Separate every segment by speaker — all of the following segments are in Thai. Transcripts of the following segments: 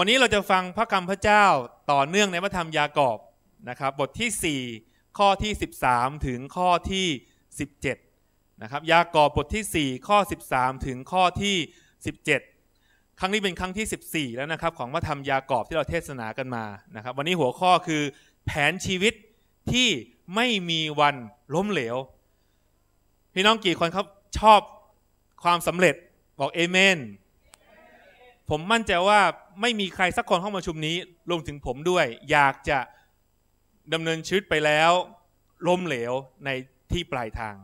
Speaker 1: วันนี้เราจะฟังพระคำพระเจ้าต่อเนื่องในพระธรรมยากอบนะครับบทที่ 4 ข้อที่ 13 ถึงข้อที่ 17นะครับยากอบบทที่ 4 ข้อ 13 ถึงข้อที่ 17 ครั้งนี้เป็นครั้งที่ 14 แล้วนะครับของพระธรรมยากอบที่เราเทศนากันมานะครับวันนี้หัวข้อคือแผนชีวิตที่ไม่มีวันล้มเหลวพี่น้องกี่คนครับชอบความสำเร็จบอกเอเมนผมมั่นใจว่าไม่มีใครสักคนเข้ามาชุมนี้รวมถึงผมด้วย อยากจะดำเนินชีวิตไปแล้ว ล้มเหลวในที่ปลายทาง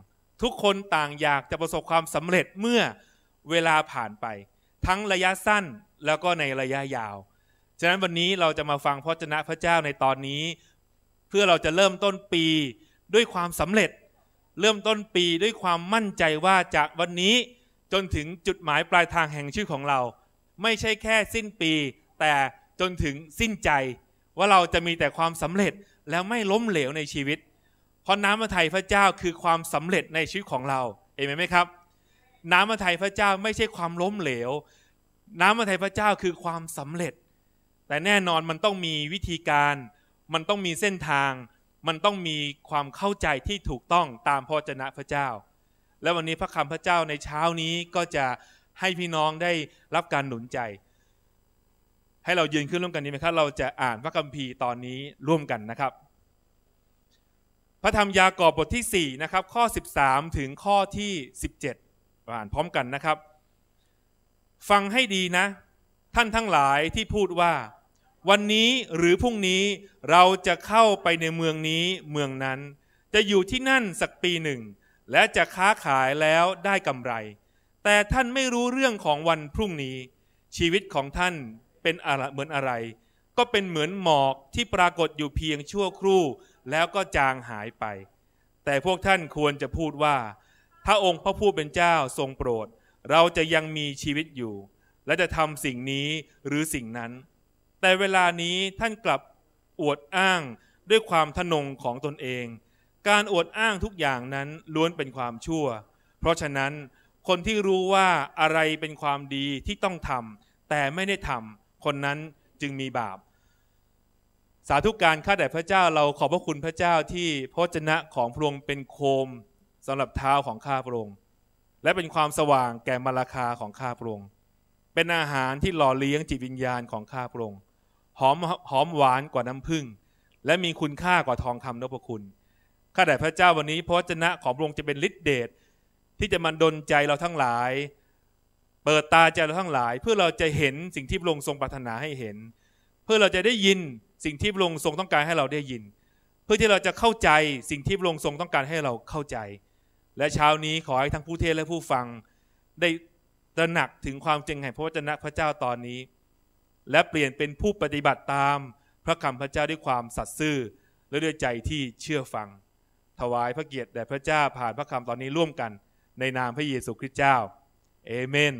Speaker 1: ทุกคนต่างอยากจะประสบความสำเร็จเมื่อเวลาผ่านไป ทั้งระยะสั้นแล้วก็ในระยะยาวฉะนั้นวันนี้เราจะมาฟังพระเจนะพระเจ้าในตอนนี้ เพื่อเราจะเริ่มต้นปีด้วยความสำเร็จ เริ่มต้นปีด้วยความมั่นใจว่าจากวันนี้จนถึงจุดหมายปลายทางแห่งชื่อของเราไม่ใช่แค่สิ้นปีแต่จนถึงสิ้นใจว่าเราจะมีแต่ความสำเร็จแล้วไม่ล้มเหลวในชีวิต เพราะน้ำพระทยพระเจ้าคือความสำเร็จในชีวิตของเราเอเมนไหมครับน้ำพระทยพระเจ้าไม่ใช่ความล้มเหลว น้ำพระทยพระเจ้าคือความสำเร็จ แต่แน่นอนมันต้องมีวิธีการ มันต้องมีเส้นทาง มันต้องมีความเข้าใจที่ถูกต้องตามพระเจนะพระเจ้า และวันนี้พระคำพระเจ้าในเช้านี้ก็จะให้พี่น้องได้รับการหนุนใจ ให้เรายืนขึ้นร่วมกันนี้ไหมครับ เราจะอ่านพระคัมภีร์ตอนนี้ร่วมกันนะครับ พระธรรมยากอบบทที่4นะครับ ข้อ 13 ถึงข้อที่ 17 อ่านพร้อมกันนะครับ ฟังให้ดีนะ ท่านทั้งหลายที่พูดว่า วันนี้หรือ พรุ่งนี้เราจะเข้าไปในเมืองนี้เมืองนั้น จะอยู่ที่นั่นสักปีหนึ่งและจะค้าขายแล้วได้กำไรแต่ท่านไม่รู้เรื่องของวันพรุ่งนี้ ชีวิตของท่านเป็นอะไรเหมือนอะไร ก็เป็นเหมือนหมอก ที่ปรากฏอยู่เพียงชั่วครู่แล้วก็จางหายไป แต่พวกท่านควรจะพูดว่าพระองค์พระผู้เป็นเจ้าทรงโปรด เราจะยังมีชีวิตอยู่ และจะทำสิ่งนี้หรือสิ่งนั้น แต่เวลานี้ท่านกลับอวดอ้างด้วยความทะนงของตนเอง การอวดอ้างทุกอย่างนั้นล้วนเป็นความชั่ว เพราะฉะนั้นคนที่รู้ว่าอะไรเป็นความดีที่ต้องทำแต่ไม่ได้ทำคนนั้นจึงมีบาป สาธุการข้าแต่พระเจ้าเราขอบพระคุณพระเจ้าที่พระชนะของพระองค์เป็นโคมสำหรับเท้าของข้าพระองค์และเป็นความสว่างแก่มราคาของข้าพระองค์เป็นอาหารที่หล่อเลี้ยงจิตวิญญาณของข้าพระองค์หอมหอมหวานกว่าน้ำผึ้งและมีคุณค่ากว่าทองคำนพคุณข้าแต่พระเจ้าวันนี้พระเจนะของพระองค์จะเป็นฤทธิเดชที่จะมาดนใจเราทั้งหลาย เปิดตาใจเราทั้งหลายเพื่อเราจะเห็นสิ่งที่พระองค์ทรงปรารถนาให้เห็น เพื่อเราจะได้ยินสิ่งที่พระองค์ทรงต้องการให้เราได้ยิน เพื่อที่เราจะเข้าใจสิ่งที่พระองค์ทรงต้องการให้เราเข้าใจ และเช้านี้ขอให้ทั้งผู้เทศและผู้ฟัง ได้ตระหนักถึงความจริงแห่งพระวจนะพระเจ้าตอนนี้ และเปลี่ยนเป็นผู้ปฏิบัติตามพระคำพระเจ้าด้วยความสัตย์ซื่อและด้วยใจที่เชื่อฟัง ถวายพระเกียรติแด่พระเจ้าผ่านพระคำตอนนี้ร่วมกันในนามพระเยซูคริสต์เจ้า เอเมน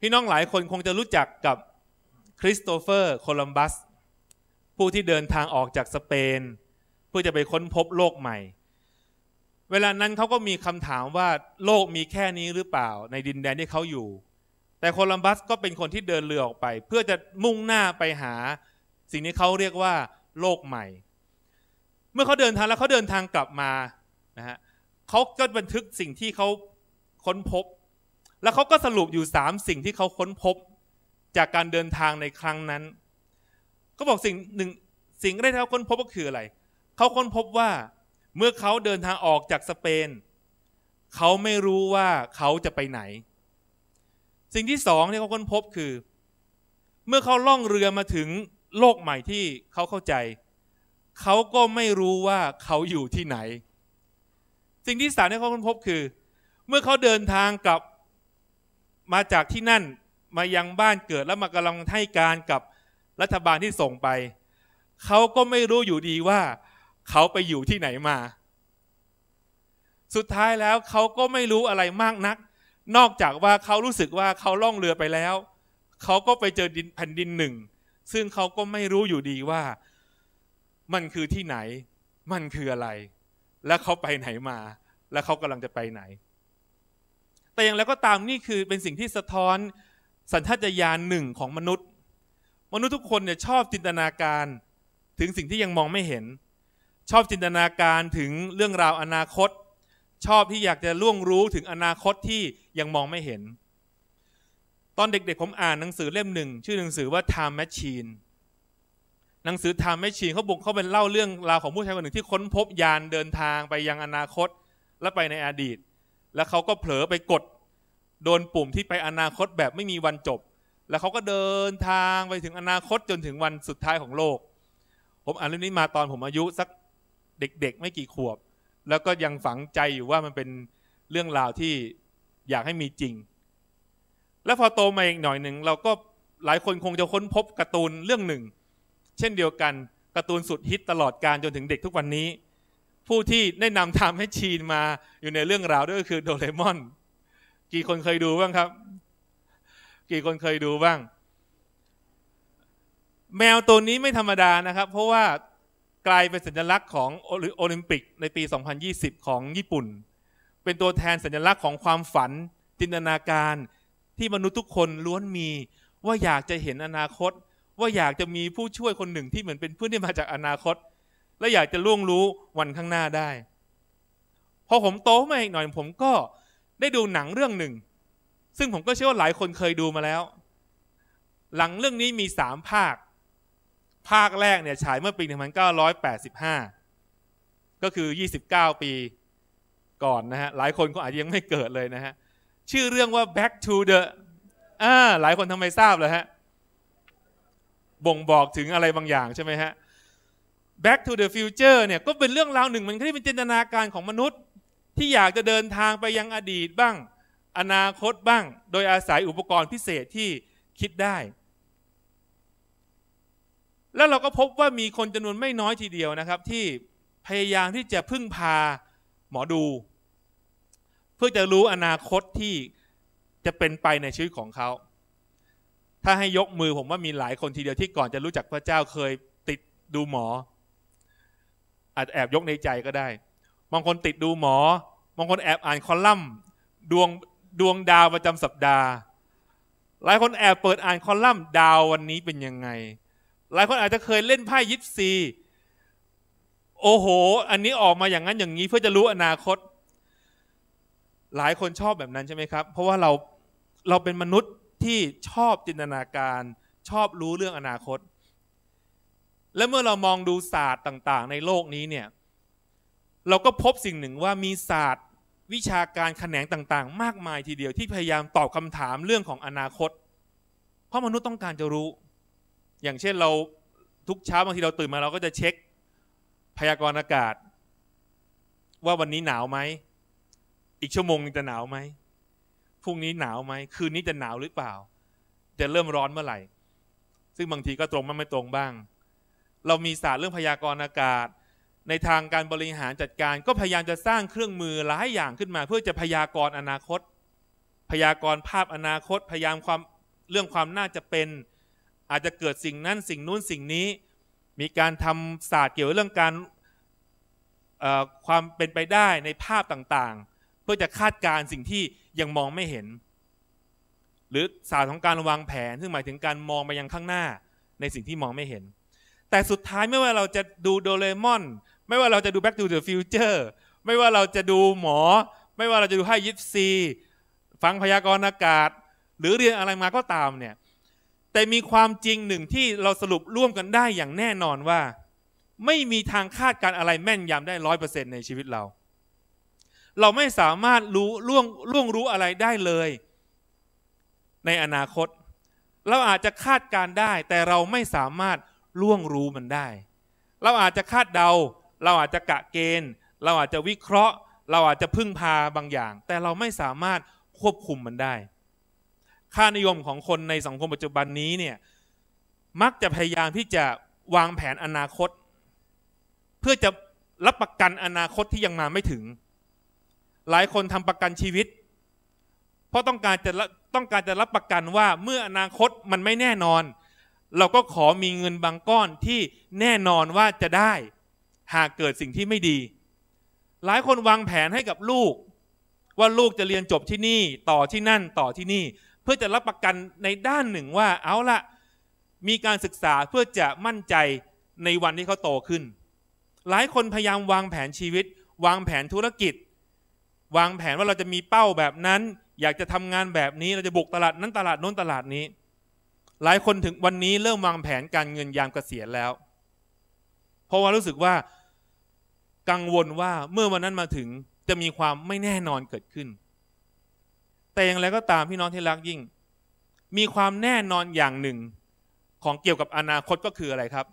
Speaker 1: พี่น้อง หลายคนคงจะรู้จักกับคริสโตเฟอร์ โคลัมบัส ผู้ที่เดินทางออกจากสเปน เพื่อจะไปค้นพบโลกใหม่ เวลานั้นเขาก็มีคำถามว่าโลกมีแค่นี้หรือเปล่า ในดินแดน ที่เขาอยู่ แต่ โคลัมบัสก็เป็นคนที่เดินเรือออกไป เพื่อจะมุ่งหน้าไปหา สิ่งที่เขาเรียกว่าโลกใหม่มื่อเขาเดินทางแล้วเขาเดินทางกลับมานะฮะเขาก็บันทึกสิ่งที่เขาค้นพบ แล้วเขาก็สรุปอยู่สามสิ่งที่เขาค้นพบจากการเดินทางในครั้งนั้นก็บอกสิ่งหนึ่งสิ่งแรกที่เขาค้นพบก็คืออะไร เขาค้นพบว่าเมื่อเขาเดินทางออกจากสเปนเขาไม่รู้ว่าเขาจะไปไหน สิ่งที่สองที่เขาค้นพบคือ เมื่อเขาล่องเรือมาถึงโลกใหม่ที่เขาเข้าใจเขาก็ไม่รู้ว่าเขาอยู่ที่ไหน สิ่งที่สามที่เขาค้นพบคือ เมื่อเขาเดินทางกลับมาจากที่นั่นมายังบ้านเกิดแล้วมากำลังให้การกับรัฐบาลที่ส่งไป เขาก็ไม่รู้อยู่ดีว่า เขาไปอยู่ที่ไหนมา สุดท้ายแล้วเขาก็ไม่รู้อะไรมากนัก นอกจากว่าเขารู้สึกว่าเขาล่องเรือไปแล้ว เขาก็ไปเจอดินแผ่นดินหนึ่ง ซึ่งเขาก็ไม่รู้อยู่ดีว่ามันคือที่ไหน มันคืออะไร และเขาไปไหนมา และเขากำลังจะไปไหน แต่อย่างไรก็ตามนี่คือเป็นสิ่งที่สะท้อน สัญชาตญาณหนึ่งของมนุษย์ มนุษย์ทุกคนเนี่ยชอบจินตนาการถึงสิ่งที่ยังมองไม่เห็น ชอบจินตนาการถึงเรื่องราวอนาคต ชอบที่อยากจะล่วงรู้ถึงอนาคตที่ยังมองไม่เห็น ตอนเด็กๆผมอ่านหนังสือเล่มหนึ่ง ชื่อหนังสือว่า Time Machine หนังสือทมไม่ชีเขาบุกเขาเป็นเล่าเรื่องราวของผู้ชายคนหนึ่งที่ค้นพบยานเดินทางไปยังอนาคตและไปในอดีต แล้วเขาก็เผลอไปกด โดนปุ่มที่ไปอนาคตแบบไม่มีวันจบ แล้วเขาก็เดินทางไปถึงอนาคตจนถึงวันสุดท้ายของโลก ผมอ่านเรื่องนี้มาตอนผมอายุสักเด็กๆไม่กี่ขวบ แล้วก็ยังฝังใจอยู่ว่ามันเป็นเรื่องราวที่อยากให้มีจริง แล้วพอโตมาอีกหน่อยหนึ่งเราก็หลายคนคงจะค้นพบการ์ตูนเรื่องหนึ่งเช่นเดียวกันการ์ตูนสุดฮิตตลอดการจนถึงเด็กทุกวันนี้ ผู้ที่ได้นำทำให้ชีนมาอยู่ในเรื่องราวด้วยก็คือโดเรมอน กี่คนเคยดูบ้างครับ กี่คนเคยดูบ้าง แมวตัวนี้ไม่ธรรมดานะครับ เพราะว่ากลายเป็นสัญลักษณ์ของโอลิมปิกในปี 2020 ของญี่ปุ่น เป็นตัวแทนสัญลักษณ์ของความฝัน จินตนาการที่มนุษย์ทุกคนล้วนมีว่าอยากจะเห็นอนาคตว่า อยากจะมีผู้ช่วยคนหนึ่งที่เหมือนเป็นเพื่อนที่มาจากอนาคต และอยากจะล่วงรู้วันข้างหน้าได้พอผมโตมาอีกหน่อยผมก็ได้ดูหนังเรื่องหนึ่ง ซึ่งผมก็เชื่อว่าหลายคนเคยดูมาแล้ว หลังเรื่องนี้มีสามภาค ภาคแรกเนี่ย ฉายเมื่อปี 1985 ก็คือ 29 ปี ก่อนนะฮะหลายคนก็อาจจะยังไม่เกิดเลยนะฮะชื่อเรื่องว่า back to the อ่าหลายคนทำไมทราบเลยฮะบ่ง บอกถึงอะไรบางอย่างใช่ไหมฮะ Back to the Future เนี่ย ก็เป็นเรื่องราวหนึ่ง มันที่เป็นจินตนาการของมนุษย์ที่อยากจะเดินทางไปยังอดีตบ้าง อนาคตบ้าง โดยอาศัยอุปกรณ์ พิเศษที่คิดได้ แล้ว เราก็พบว่ามีคนจำนวนไม่น้อยทีเดียวนะครับ ที่พยายาม ที่จะพึ่งพาหมอดู เพื่อจะรู้อนาคตที่จะเป็นไปในชีวิตของเขาถ้าให้ยกมือผมว่ามีหลายคนทีเดียวที่ก่อนจะรู้จักพระเจ้าเคยติดดูหมอ อาจแอบยกในใจก็ได้ บางคนติดดูหมอ บางคนแอบอ่านคอลัมน์ดวงดวงดาว ประจำสัปดาห์ หลายคนแอบเปิดอ่านคอลัมน์ดาววันนี้เป็นยังไง หลายคนอาจจะเคยเล่นไพ่ยิปซี โอ้โห อันนี้ออกมาอย่างนั้นอย่างนี้เพื่อจะรู้อนาคต หลายคนชอบแบบนั้นใช่ไหมครับ เพราะว่าเราเราเป็นมนุษย์ที่ชอบจินตนาการชอบรู้เรื่องอนาคต และเมื่อเรามองดูศาสตร์ต่างๆ ในโลกนี้เนี่ย เราก็พบสิ่งหนึ่งว่ามีศาสตร์ วิชาการแขนงต่างๆ มากมายทีเดียวที่พยายามตอบคำถามเรื่องของอนาคต เพราะมนุษย์ต้องการจะรู้ อย่างเช่นเราทุกเช้าบางทีเราตื่นมาเราก็จะเช็คพยากรณ์อากาศ ว่าวันนี้หนาวไหมอีกชั่วโมงจะหนาวไหมพรุ่งนี้หนาวไหม คืนนี้จะหนาวหรือเปล่า จะเริ่มร้อนเมื่อไหร่ ซึ่งบางทีก็ตรงบ้างไม่ตรงบ้าง เรามีศาสตร์เรื่องพยากรณ์อากาศ ในทางการบริหารจัดการ ก็พยายามจะสร้างเครื่องมือหลายอย่างขึ้นมา เพื่อจะพยากรณ์อนาคต พยากรณ์ภาพอนาคต พยายามความเรื่องความน่าจะเป็นอาจจะเกิดสิ่งนั้นสิ่งนู้นสิ่งนี้ มีการทำศาสตร์เกี่ยวกับเรื่องการความเป็นไปได้ในภาพต่างๆพื่อจะคาดการสิ่งที่ยังมองไม่เห็น หรือศาสตร์ของการวางแผน ซึ่งหมายถึงการมองไปยังข้างหน้าในสิ่งที่มองไม่เห็นแต่สุดท้ายไม่ว่าเราจะดูโดเรมอนไม่ว่าเราจะดู Back to the Future ไม่ว่าเราจะดูหมอ ไม่ว่าเราจะดูให้ยิปซีฟังพยากรณ์อากาศ หรือเรียนอะไรมาก็ตามเนี่ยแต่มีความจริงหนึ่งที่เราสรุปร่วมกันได้อย่างแน่นอนว่า ไม่มีทางคาดการอะไรแม่นยำได้ร้อยเปอร์เซ็นต์ในชีวิตเราเราไม่สามารถรู้ล่วงล่วงรู้อะไรได้เลย ในอนาคต เราอาจจะคาดการได้ แต่เราไม่สามารถล่วงรู้มันได้ เราอาจจะคาดเดา เราอาจจะกะเกณฑ์ เราอาจจะวิเคราะห์ เราอาจจะพึ่งพาบางอย่าง แต่เราไม่สามารถควบคุมมันได้ ค่านิยมของคนในสังคมปัจจุบันนี้เนี่ยมักจะพยายามที่จะวางแผนอนาคต เพื่อจะรับประกันอนาคตที่ยังมาไม่ถึงหลายคนทำประกันชีวิต เพราะต้องการจะต้องการจะรับประกันว่าเมื่ออนาคตมันไม่แน่นอน เราก็ขอมีเงินบางก้อนที่แน่นอนว่าจะได้ หากเกิดสิ่งที่ไม่ดี หลายคนวางแผนให้กับลูก ว่าลูกจะเรียนจบที่นี่ต่อที่นั่นต่อที่นี่เพื่อจะรับประกันในด้านหนึ่งว่าเอาละ มีการศึกษาเพื่อจะมั่นใจในวันที่เขาโตขึ้น หลายคนพยายามวางแผนชีวิตวางแผนธุรกิจวางแผนว่าเราจะมีเป้าแบบนั้น อยากจะทำงานแบบนี้ เราจะบุกตลาดนั้นตลาดโน้นตลาดนี้ หลายคนถึงวันนี้เริ่มวางแผนการเงินยามเกษียณแล้วเพราะว่ารู้สึกว่ากังวลว่าเมื่อวันนั้นมาถึงจะมีความไม่แน่นอนเกิดขึ้น แต่อย่างไรก็ตามพี่น้องที่รักยิ่ง มีความแน่นอนอย่างหนึ่ง ของเกี่ยวกับอนาคตก็คืออะไรครับ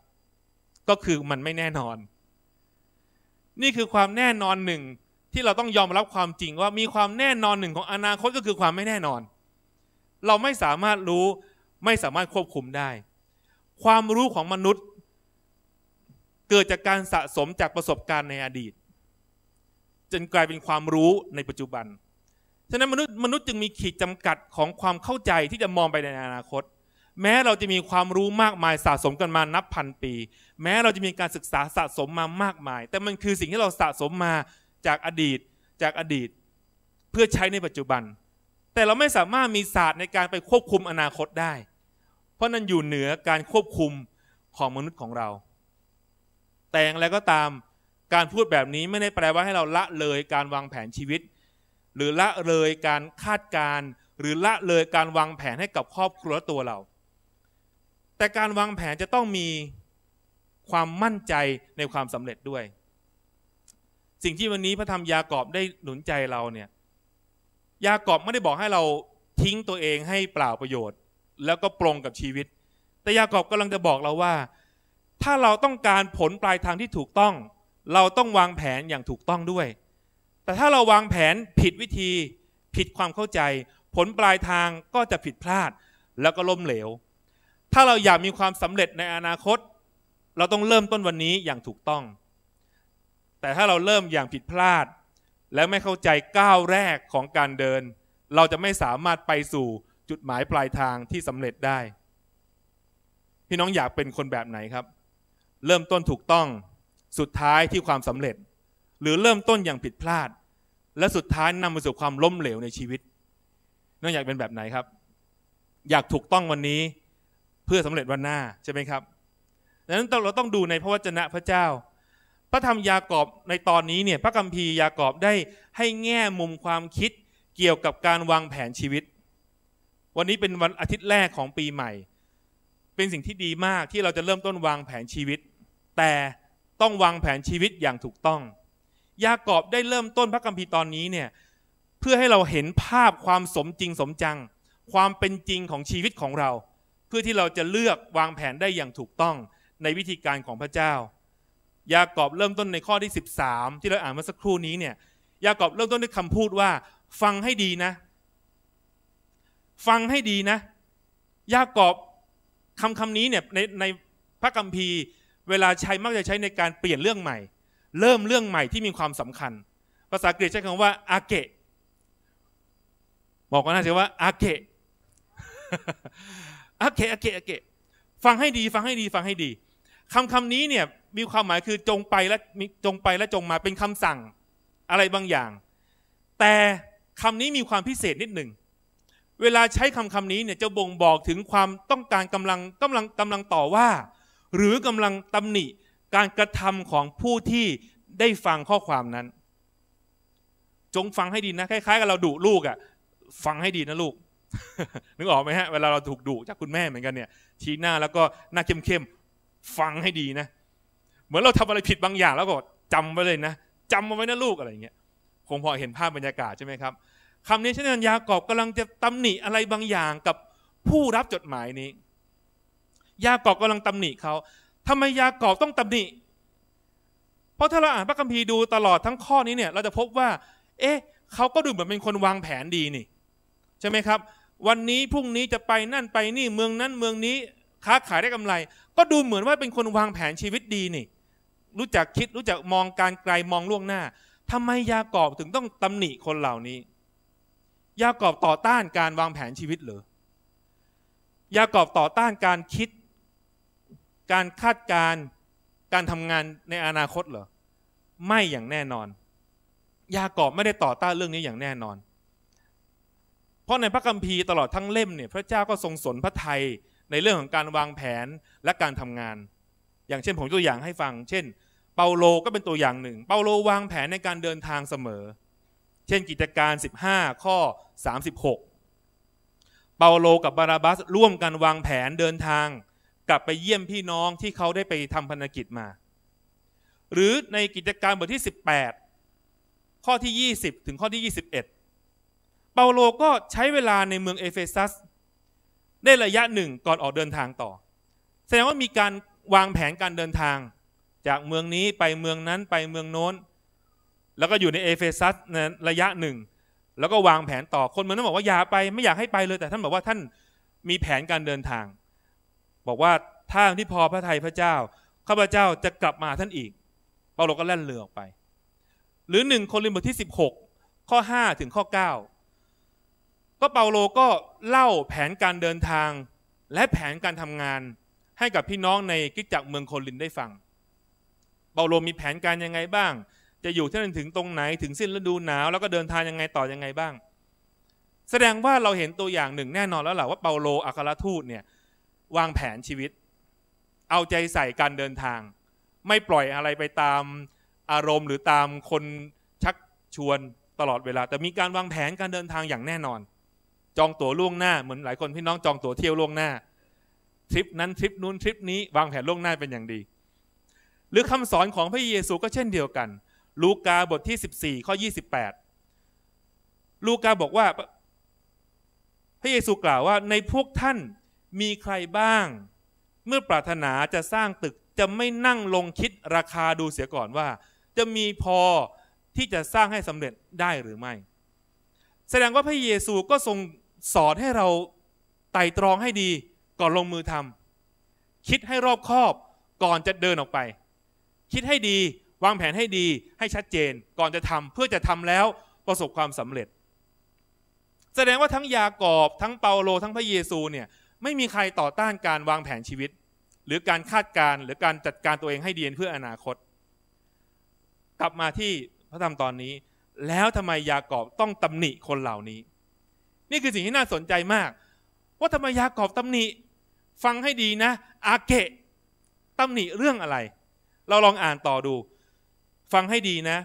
Speaker 1: ก็คือมันไม่แน่นอน นี่คือความแน่นอนหนึ่งที่เราต้องยอมรับความจริงว่ามีความแน่นอนหนึ่งของอนาคตก็คือความไม่แน่นอน เราไม่สามารถรู้ไม่สามารถควบคุมได้ ความรู้ของมนุษย์ เกิดจากการสะสมจากประสบการณ์ในอดีต จนกลายเป็นความรู้ในปัจจุบัน ฉะนั้นมนุษย์มนุษย์จึงมีขีดจำกัดของความเข้าใจที่จะมองไปในอนาคต แม้เราจะมีความรู้มากมายสะสมกันมานับพันปี แม้เราจะมีการศึกษาสะสมมามากมาย แต่มันคือสิ่งที่เราสะสมมาจากอดีตจากอดีต เพื่อใช้ในปัจจุบันแต่เราไม่สามารถมีศาสตร์ในการไปควบคุมอนาคตได้ เพราะนั้นอยู่เหนือการควบคุมของมนุษย์ของเรา แต่อย่างไรก็ตามการพูดแบบนี้ไม่ได้แปลว่าให้เราละเลยการวางแผนชีวิต หรือละเลยการคาดการ หรือละเลยการวางแผนให้กับครอบครัวตัวเรา แต่การวางแผนจะต้องมีความมั่นใจในความสำเร็จด้วยสิ่งที่วันนี้พระธรรมยากอบได้หนุนใจเราเนี่ย ยากอบไม่ได้บอกให้เราทิ้งตัวเองให้เปล่าประโยชน์ แล้วก็ปรงกับชีวิต แต่ยากอบกำลังจะบอกเราว่า ถ้าเราต้องการผลปลายทางที่ถูกต้อง เราต้องวางแผนอย่างถูกต้องด้วย แต่ถ้าเราวางแผนผิดวิธี ผิดความเข้าใจ ผลปลายทางก็จะผิดพลาดแล้วก็ล้มเหลว ถ้าเราอยากมีความสำเร็จในอนาคต เราต้องเริ่มต้นวันนี้อย่างถูกต้องแต่ถ้าเราเริ่มอย่างผิดพลาด และไม่เข้าใจก้าวแรกของการเดิน เราจะไม่สามารถไปสู่จุดหมายปลายทางที่สำเร็จได้ พี่น้องอยากเป็นคนแบบไหนครับ เริ่มต้นถูกต้องสุดท้ายที่ความสำเร็จ หรือเริ่มต้นอย่างผิดพลาด และสุดท้ายนำมาสู่ความล้มเหลวในชีวิต น้องอยากเป็นแบบไหนครับ อยากถูกต้องวันนี้เพื่อสำเร็จวันหน้าใช่ไหมครับดังนั้นเราต้องดูในพระวจนะพระเจ้าระธรรมยากอบในตอนนี้เนี่ยพระกัมพียากอบได้ให้แง่มุมความคิดเกี่ยวกับการวางแผนชีวิต วันนี้เป็นวันอาทิตย์แรกของปีใหม่ เป็นสิ่งที่ดีมากที่เราจะเริ่มต้นวางแผนชีวิต แต่ต้องวางแผนชีวิตอย่างถูกต้อง ยากอบได้เริ่มต้นพระกัมพีตอนนี้เนี่ยเพื่อให้เราเห็นภาพความสมจริงสมจัง ความเป็นจริงของชีวิตของเรา เพื่อที่เราจะเลือกวางแผนได้อย่างถูกต้องในวิธีการของพระเจ้ายากอบเริ่มต้นในข้อที่ 13ที่เราอ่านเมื่อสักครู่นี้เนี่ย ยากอบเริ่มต้นด้วยคำพูดว่า ฟังให้ดีนะ ฟังให้ดีนะ ยากอบคำคำนี้เนี่ยในในพระคัมภีร์ เวลาใช้มักจะใช้ในการเปลี่ยนเรื่องใหม่ เริ่มเรื่องใหม่ที่มีความสำคัญ ภาษาอังกฤษใช้คำว่าอาเกะบอกกันน่าจะว่าอาเกะอาเกะอาเกะอาเกะฟังให้ดีฟังให้ดีฟังให้ดีคำคำนี้เนี่ยมีความหมายคือจงไปและจงไปและจงมาเป็นคำสั่ง อะไรบางอย่าง แต่คำนี้มีความพิเศษนิดหนึ่งเวลาใช้คำคำนี้เนี่ยจะบ่งบอกถึงความต้องการกำลังกำลังกำลังต่อว่า หรือกำลังตำหนิการกระทำของผู้ที่ได้ฟังข้อความนั้น จงฟังให้ดีนะคล้าย ๆกับเราดุลูกอะ่ะฟังให้ดีนะลูก นึกออกไหมฮะเวลาเราถูกดุจากคุณแม่เหมือนกันเนี่ยชี้หน้าแล้วก็หน้าเข้มๆฟังให้ดีนะมือนเราทำอะไรผิดบางอย่างแล้วก็จำไว้เลยนะจำมาไว้นะลูกอะไรอย่างเงี้ยคงพอเห็นภาพบรรยากาศใช่ไหมครับคำนี้เช่นนั้นยากอบกำลังจะตำหนิอะไรบางอย่างกับผู้รับจดหมายนี้ ยากอบกำลังตำหนิเขาทำไมยากอบต้องตำหนิเพราะถ้าเราอ่านพระคัมภีร์ดูตลอดทั้งข้อนี้เนี่ยเราจะพบว่า เอ๊ะเขาก็ดูเหมือนเป็นคนวางแผนดีนี่ ใช่ไหมครับ วันนี้พรุ่งนี้จะไปนั่นไปนี่ เมืองนั้นเมืองนี้ ค้าขายได้กำไร ก็ดูเหมือนว่าเป็นคนวางแผนชีวิตดีนี่รู้จักคิดรู้จักมองการไกลมองล่วงหน้า ทำไมยากอบถึงต้องตำหนิคนเหล่านี้ ยากอบต่อต้านการวางแผนชีวิตเหรอยากอบต่อต้านการคิดการคาดการการทำงานในอนาคตเหรอ ไม่อย่างแน่นอน ยากอบไม่ได้ต่อต้านเรื่องนี้อย่างแน่นอน เพราะในพระคัมภีร์ตลอดทั้งเล่มเนี่ย พระเจ้าก็ทรงสนพระททยในเรื่องของการวางแผนและการทำงาน อย่างเช่นผมตัวอย่างให้ฟัง เช่นเปาโลก็เป็นตัวอย่างหนึ่ง เปาโลวางแผนในการเดินทางเสมอ เช่นกิจการ 15 ข้อ 36 เปาโลกับบาราบัสร่วมกันวางแผนเดินทาง กลับไปเยี่ยมพี่น้องที่เขาได้ไปทำพันธกิจมา หรือในกิจการบทที่ 18 ข้อที่ 20 ถึงข้อที่ 21 เปาโลก็ใช้เวลาในเมืองเอเฟซัสได้ระยะหนึ่งก่อนออกเดินทางต่อ แสดงว่ามีการวางแผนการเดินทางจากเมืองนี้ไปเมืองนั้นไปเมืองโน้นแล้วก็อยู่ในเอเฟซัสในระยะหนึ่งแล้วก็วางแผนต่อคนเมืองนั้นบอกว่าอย่าไปไม่อยากให้ไปเลยแต่ท่านบอกว่าท่านมีแผนการเดินทาง บอกว่าถ้าที่พอพระทัยพระเจ้าข้าพเจ้าจะกลับมาท่านอีก เปาโลก็แล่นเรือออกไป หรือหนึ่งคนริมบทที่ 16 ข้อ5ถึงข้อ9 ก็เปาโลก็เล่าแผนการเดินทางและแผนการทำงานให้กับพี่น้องในกิจจักเมืองโคลินได้ฟังเปาโลมีแผนการยังไงบ้าง จะอยู่ที่นั่นถึงตรงไหนถึงสิ้นฤดูหนาว แล้วก็เดินทางยังไงต่อยังไงบ้าง แสดงว่าเราเห็นตัวอย่างหนึ่งแน่นอนแล้วแหละว่าเปาโลอัครทูตเนี่ยวางแผนชีวิต เอาใจใส่การเดินทาง ไม่ปล่อยอะไรไปตามอารมณ์ หรือตามคนชักชวนตลอดเวลา แต่มีการวางแผนการเดินทางอย่างแน่นอน จองตั๋วล่วงหน้าเหมือนหลายคนพี่น้องจองตั๋วเที่ยวล่วงหน้าทริปนั้นทริปนู้นทริปนี้ วางแผนล่วงหน้าเป็นอย่างดีหรือคำสอนของพระเยซูก็เช่นเดียวกัน ลูกาบทที่ 14ข้อ28 ลูกาบอกว่าพระเยซูกล่าวว่าในพวกท่านมีใครบ้าง เมื่อปรารถนาจะสร้างตึกจะไม่นั่งลงคิดราคาดูเสียก่อนว่า จะมีพอที่จะสร้างให้สำเร็จได้หรือไม่ แสดงว่าพระเยซูก็ทรงสอนให้เราไต่ตรองให้ดีก่อนลงมือทำคิดให้รอบคอบก่อนจะเดินออกไปคิดให้ดีวางแผนให้ดีให้ชัดเจนก่อนจะทำเพื่อจะทำแล้วประสบความสำเร็จ แสดงว่าทั้งยากอบทั้งเปาโลทั้งพระเยซูเนี่ยไม่มีใครต่อต้านการวางแผนชีวิต หรือการคาดการหรือการจัดการตัวเองให้ดีเพื่ออนาคต กลับมาที่พระธรรมตอนนี้ แล้วทำไมยากอบต้องตำหนิคนเหล่านี้ นี่คือสิ่งที่น่าสนใจมากว่าทำไมยากอบตำหนิ ฟังให้ดีนะอาเกะตำหนิเรื่องอะไรเราลองอ่านต่อดู ฟังให้ดีนะ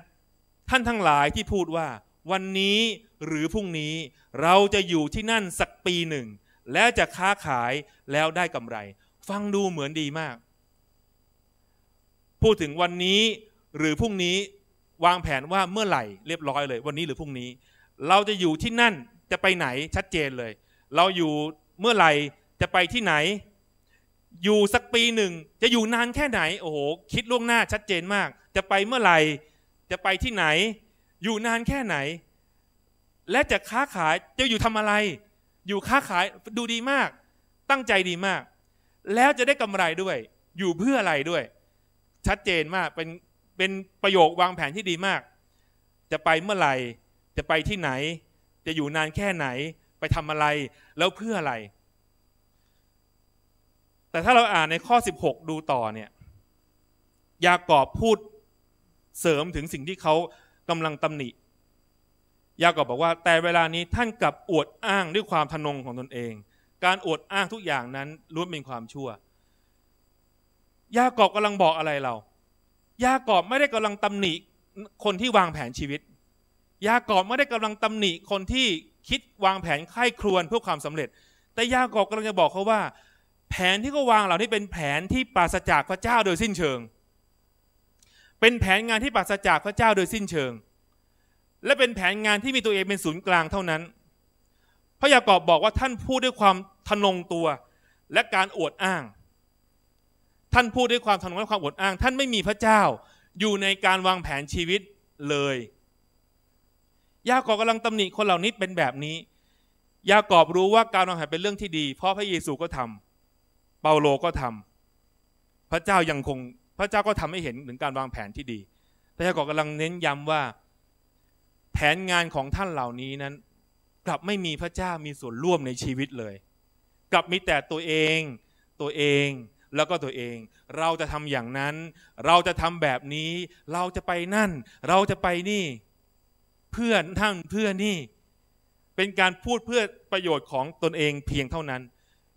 Speaker 1: ท่านทั้งหลายที่พูดว่า วันนี้หรือพรุ่งนี้ เราจะอยู่ที่นั่นสักปีหนึ่ง แล้วจะค้าขายแล้วได้กำไร ฟังดูเหมือนดีมาก พูดถึงวันนี้หรือพรุ่งนี้วางแผนว่าเมื่อไหร่เรียบร้อยเลยวันนี้หรือพรุ่งนี้ เราจะอยู่ที่นั่นจะไปไหนชัดเจนเลย เราอยู่เมื่อไหร่จะไปที่ไหนอยู่สักปีหนึ่งจะอยู่นานแค่ไหน โอ้โหคิดล่วงหน้าชัดเจนมาก จะไปเมื่อไหร่ จะไปที่ไหน อยู่นานแค่ไหน และจะค้าขายจะอยู่ทำอะไร อยู่ค้าขายดูดีมาก ตั้งใจดีมาก แล้วจะได้กำไรด้วย อยู่เพื่ออะไรด้วย ชัดเจนมากเป็นเป็นประโยควางแผนที่ดีมาก จะไปเมื่อไหร่ จะไปที่ไหน จะอยู่นานแค่ไหน ไปทำอะไรแล้วเพื่ออะไรแต่ถ้าเราอ่านในข้อ 16 ดูต่อเนี่ย ยากอบพูดเสริมถึงสิ่งที่เขากำลังตำหนิ ยากอบบอกว่า แต่เวลานี้ท่านกลับอวดอ้างด้วยความทนงของตนเอง การอวดอ้างทุกอย่างนั้นล้วนเป็นความชั่ว ยากอบกำลังบอกอะไรเรา ยากอบไม่ได้กำลังตำหนิคนที่วางแผนชีวิต ยากอบไม่ได้กำลังตำหนิ คนที่คิดวางแผนไข้ครวนเพื่อความสำเร็จ แต่ยากอบกำลังจะบอกเขาว่าแผนที่เขาวางเหล่านี้เป็นแผนที่ปราศจากพระเจ้าโดยสิ้นเชิง เป็นแผนงานที่ปราศจากพระเจ้าโดยสิ้นเชิง และเป็นแผนงานที่มีตัวเองเป็นศูนย์กลางเท่านั้นพระยากอบบอกว่าท่านพูดด้วยความทะนงตัวและการอวดอ้าง ท่านพูดด้วยความทะนงและความอวดอ้าง ท่านไม่มีพระเจ้าอยู่ในการวางแผนชีวิตเลยยากอบกำลังตำหนิคนเหล่านี้เป็นแบบนี้ยากอบรู้ว่าการวางแผนเป็นเรื่องที่ดี เพราะพระเยซูก็ทำเปาโลก็ทำพระเจ้ายังคง พระเจ้าก็ทำให้เห็นถึงการวางแผนที่ดีแต่ย้าก็กำลังเน้นย้าว่า แผนงานของท่านเหล่านี้นั้น กลับไม่มีพระเจ้ามีส่วนร่วมในชีวิตเลย กลับมีแต่ตัวเอง ตัวเองแล้วก็ตัวเอง เราจะทำอย่างนั้น เราจะทำแบบนี้ เราจะไปนั่น เราจะไปนี่เพื่อนท่านเพื่อนี่ เป็นการพูดเพื่อประโยชน์ของตนเองเพียงเท่านั้น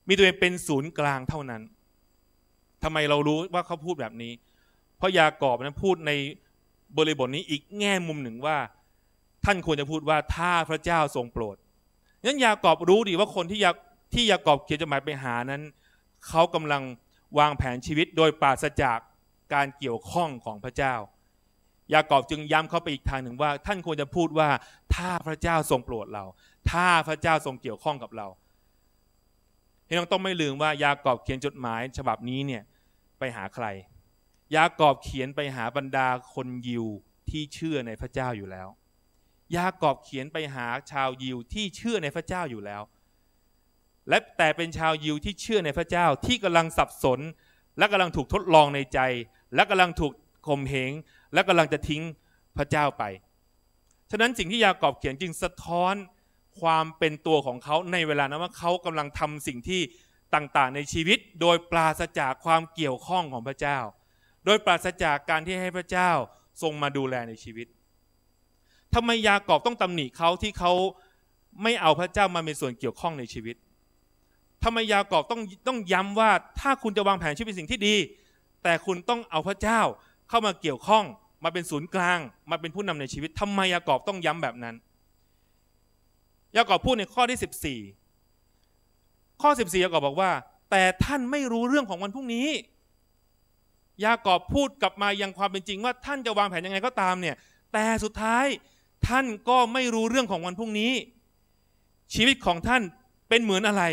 Speaker 1: มีตัวเองเป็นศูนย์กลางเท่านั้น ทำไมเรารู้ว่าเขาพูดแบบนี้ เพราะยากอบนั้นพูดในบริบทนี้อีกแง่มุมหนึ่งว่า ท่านควรจะพูดว่าถ้าพระเจ้าทรงโปรดนั้นยากอบรู้ดีว่าคนที่ยาที่ยากอบเขียนจดหมายไปหานั้น เขากำลังวางแผนชีวิตโดยปราศจากการเกี่ยวข้องของพระเจ้า ยากอบจึงย้ำเขาไปอีกทางหนึ่งว่า ท่านควรจะพูดว่าถ้าพระเจ้าทรงโปรดเรา ถ้าพระเจ้าทรงเกี่ยวข้องกับเราี่น้องต้องไม่ลืมว่ายากอบเขียนจดหมายฉบับนี้เนี่ย ไปหาใคร ยากอบเขียนไปหาบรรดาคนยิวที่เชื่อในพระเจ้าอยู่แล้ว ยากอบเขียนไปหาชาวยิวที่เชื่อในพระเจ้าอยู่แล้ว และแต่เป็นชาวยิวที่เชื่อในพระเจ้าที่กำลังสับสน และกำลังถูกทดลองในใจ และกำลังถูกข่มเหงและกำลังจะทิ้งพระเจ้าไป ฉะนั้นสิ่งที่ยากอบเขียนจึงสะท้อนความเป็นตัวของเขาในเวลานั้นว่าเขากำลังทำสิ่งที่ต่างๆในชีวิต โดยปราศจากความเกี่ยวข้องของพระเจ้า โดยปราศจากการที่ให้พระเจ้าทรงมาดูแลในชีวิตทำไมยากอบต้องตำหนิเขาที่เขาไม่เอาพระเจ้ามาเป็นส่วนเกี่ยวข้องในชีวิตทำไมยากอบต้องต้องย้ำว่าถ้าคุณจะวางแผนชีวิตเป็นสิ่งที่ดี แต่คุณต้องเอาพระเจ้าเข้ามาเกี่ยวข้องมาเป็นศูนย์กลาง มาเป็นผู้นำในชีวิต ทำไมยากอบต้องย้ำแบบนั้นยากอบพูดในข้อที่14 ข้อ14ยากอบบอกว่า แต่ท่านไม่รู้เรื่องของวันพรุ่งนี้ ยากอบพูดกลับมายังความเป็นจริงว่า ท่านจะวางแผนยังไงก็ตามเนี่ย แต่สุดท้ายท่านก็ไม่รู้เรื่องของวันพรุ่งนี้ ชีวิตของท่านเป็นเหมือนอะไร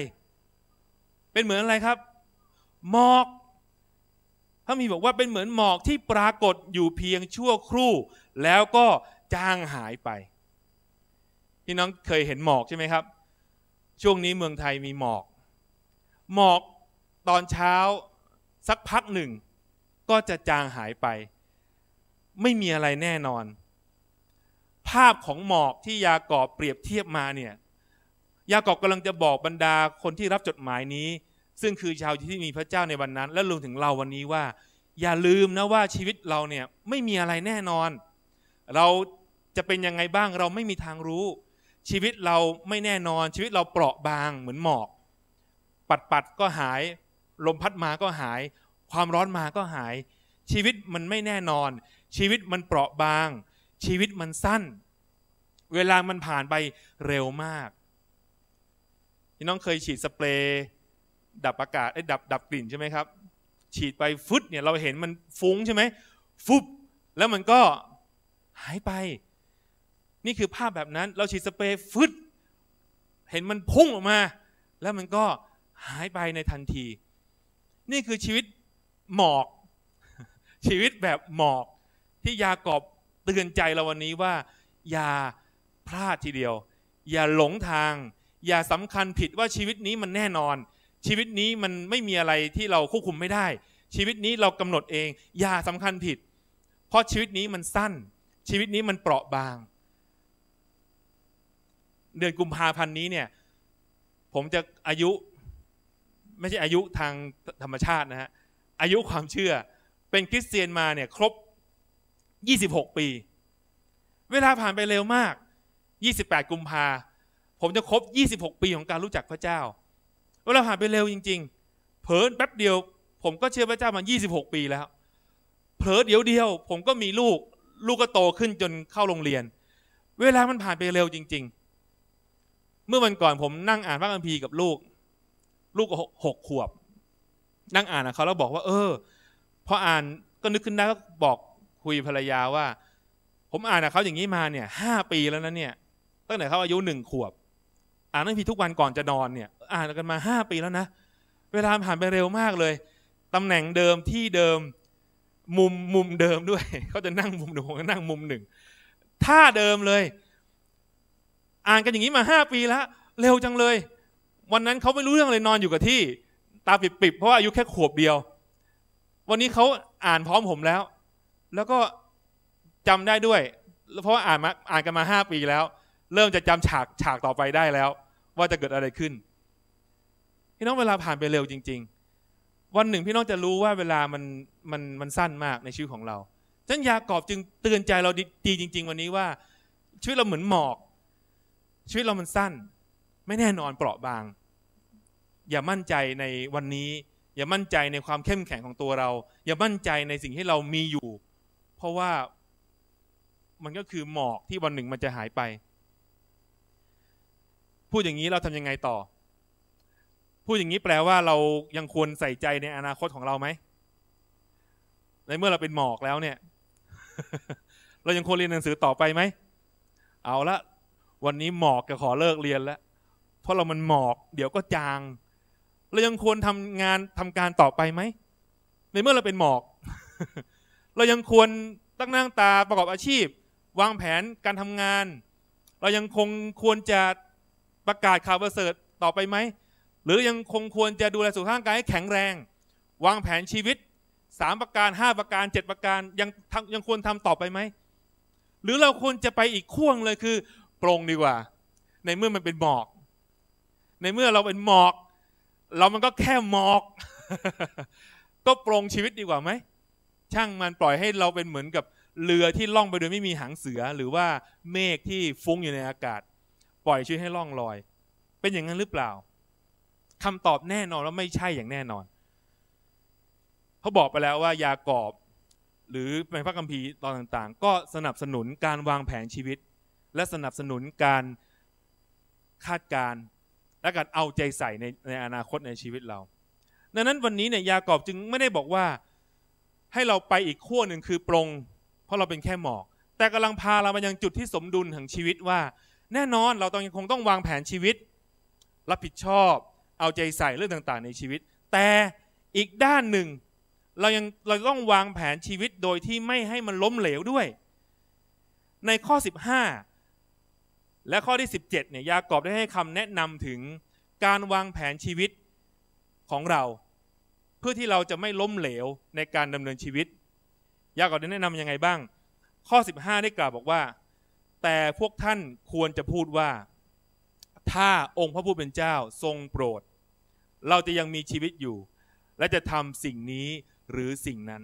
Speaker 1: เป็นเหมือนอะไรครับ หมอกพระมีบอกว่าเป็นเหมือนหมอกที่ปรากฏอยู่เพียงชั่วครู่ แล้วก็จางหายไปี่น้องเคยเห็นหมอกใช่ไหมครับ ช่วงนี้เมืองไทยมีหมอก หมอกตอนเช้าสักพักหนึ่ง ก็จะจางหายไป ไม่มีอะไรแน่นอน ภาพของหมอกที่ยากอบเปรียบเทียบมาเนี่ยยากอบกำลังจะบอกบรรดาคนที่รับจดหมายนี้ ซึ่งคือชาวที่มีพระเจ้าในวันนั้น และรวมถึงเราวันนี้ว่า อย่าลืมนะว่าชีวิตเราเนี่ยไม่มีอะไรแน่นอน เราจะเป็นยังไงบ้างเราไม่มีทางรู้ชีวิตเราไม่แน่นอนชีวิตเราเปราะบางเหมือนหมอกปัดปัดก็หาย ลมพัดมาก็หาย ความร้อนมาก็หาย ชีวิตมันไม่แน่นอน ชีวิตมันเปราะบาง ชีวิตมันสั้น เวลามันผ่านไปเร็วมากพี่น้องเคยฉีดสเปรย์ดับอากาศไอ้ดับดับกลิ่นใช่ไหมครับ ฉีดไปฟึดเนี่ยเราเห็นมันฟุ้งใช่ไหมฟุบ แล้วมันก็หายไปนี่คือภาพแบบนั้นเราฉีดสเปรย์ฟึดเห็นมันพุ่งออกมา แล้วมันก็หายไปในทันที นี่คือชีวิตหมอก ชีวิตแบบหมอก ที่ยากอบเตือนใจเราวันนี้ว่า อย่าพลาดทีเดียว อย่าหลงทาง อย่าสำคัญผิดว่าชีวิตนี้มันแน่นอน ชีวิตนี้มันไม่มีอะไรที่เราควบคุมไม่ได้ ชีวิตนี้เรากำหนดเอง อย่าสำคัญผิด เพราะชีวิตนี้มันสั้น ชีวิตนี้มันเปราะบางเดือนกุมภาพันธ์นี้เนี่ยผมจะอายุไม่ใช่อายุทางธรรมชาตินะฮะอายุความเชื่อเป็นคริสเตียนมาเนี่ยครบ 26 ปี เวลาผ่านไปเร็วมาก 28 กุมภาผมจะครบ 26 ปีของการรู้จักพระเจ้า เวลาผ่านไปเร็วจริง ๆเผินแป๊บเดียว ผมก็เชื่อพระเจ้ามา 26 ปีแล้วเผลอเดียวเดียว ผมก็มีลูกลูกก็โตขึ้นจนเข้าโรงเรียน เวลามันผ่านไปเร็วจริง ๆเมื่อวันก่อนผมนั่งอ่านพระคัมภีร์กับลูก ลูกหกขวบ นั่งอ่านเขาแล้วบอกว่า เออพออ่านก็นึกขึ้นได้ก็บอกคุยภรรยาว่า ผมอ่านเขาอย่างนี้มาเนี่ยห้าปีแล้วนะเนี่ย ตั้งแต่เขาอายุหนึ่งขวบ อ่านพระคัมภีร์ทุกวันก่อนจะนอนเนี่ย อ่านกันมาห้าปีแล้วนะ เวลาผ่านไปเร็วมากเลย ตำแหน่งเดิมที่เดิมมุมมุมเดิมด้วยเขาจะนั่งมุมหนึ่งผมก็นั่งมุมหนึ่งท่าเดิมเลยอ่านกันอย่างนี้มาห้าปีแล้วเร็วจังเลย วันนั้นเขาไม่รู้เรื่องเลยนอนอยู่กับที่ ตาปิดๆเพราะว่าอายุแค่ขวบเดียว วันนี้เขาอ่านพร้อมผมแล้ว แล้วก็จำได้ด้วยเพราะว่า อ่านมาอ่านกันมาห้าปีแล้ว เริ่มจะจำฉากฉากต่อไปได้แล้ว ว่าจะเกิดอะไรขึ้นพี่น้องเวลาผ่านไปเร็วจริง ๆ วันหนึ่งพี่น้องจะรู้ว่าเวลามันมันมันสั้นมากในชีวิตของเราฉะนั้นยากอบจึงเตือนใจเราดีจริง ๆ วันนี้ว่าชีวิตเราเหมือนหมอกชีวิตเรามันสั้น ไม่แน่นอนเปราะบาง อย่ามั่นใจในวันนี้ อย่ามั่นใจในความเข้มแข็งของตัวเรา อย่ามั่นใจในสิ่งที่เรามีอยู่ เพราะว่ามันก็คือหมอกที่วันหนึ่งมันจะหายไป พูดอย่างนี้เราทำยังไงต่อ พูดอย่างนี้แปลว่าเรายังควรใส่ใจในอนาคตของเราไหมในเมื่อเราเป็นหมอกแล้วเนี่ย เรายังควรเรียนหนังสือต่อไปไหมเอาละวันนี้หมอกจะขอเลิกเรียนแล้วเพราะเรามันหมอก เดี๋ยวก็จาง เรายังควรทำงานทำการต่อไปไหมในเมื่อเราเป็นหมอก เรายังควรตั้งนั่งตาประกอบอาชีพ วางแผนการทำงาน เรายังคงควรจะประกาศข่าวประเสริฐต่อไปไหม หรือยังคงควรจะดูแลสุขภาพกายให้แข็งแรง วางแผนชีวิตสามประการห้าประการเจ็ดประการ ยังยังควรทำต่อไปไหมหรือเราควรจะไปอีกขั้วเลยคือปรงดีกว่า ในเมื่อมันเป็นหมอก ในเมื่อเราเป็นหมอก เรามันก็แค่หมอก ก็ปรงชีวิตดีกว่าไหมช่างมันปล่อยให้เราเป็นเหมือนกับเรือที่ล่องไปโดยไม่มีหางเสือหรือว่าเมฆที่ฟุ้งอยู่ในอากาศ ปล่อยชีวิตให้ล่องลอย เป็นอย่างนั้นหรือเปล่า คำตอบแน่นอนว่าไม่ใช่อย่างแน่นอนเขาบอกไปแล้วว่า ยากอบ หรือในพระคัมภีร์ตอนต่าง ๆ ก็สนับสนุนการวางแผนชีวิตและสนับสนุนการคาดการณ์และการเอาใจใส่ในในอนาคตในชีวิตเรา ดังนั้นวันนี้เนี่ยยากอบจึงไม่ได้บอกว่าให้เราไปอีกขั้วหนึ่งคือปรง เพราะเราเป็นแค่หมอก แต่กำลังพาเรามายังจุดที่สมดุลของชีวิตว่า แน่นอนเราต้องยังคงต้องวางแผนชีวิตรับผิดชอบ เอาใจใส่เรื่องต่างๆ ในชีวิต แต่อีกด้านหนึ่ง เรายังเราต้องวางแผนชีวิตโดยที่ไม่ให้มันล้มเหลวด้วย ในข้อ15และข้อที่ 17เนี่ยยากอบได้ให้คำแนะนำถึงการวางแผนชีวิตของเรา เพื่อที่เราจะไม่ล้มเหลวในการดำเนินชีวิต ยากอบได้แนะนำยังไงบ้าง ข้อ 15 ได้กล่าวบอกว่า แต่พวกท่านควรจะพูดว่า ถ้าองค์พระผู้เป็นเจ้าทรงโปรด เราจะยังมีชีวิตอยู่ และจะทำสิ่งนี้หรือสิ่งนั้น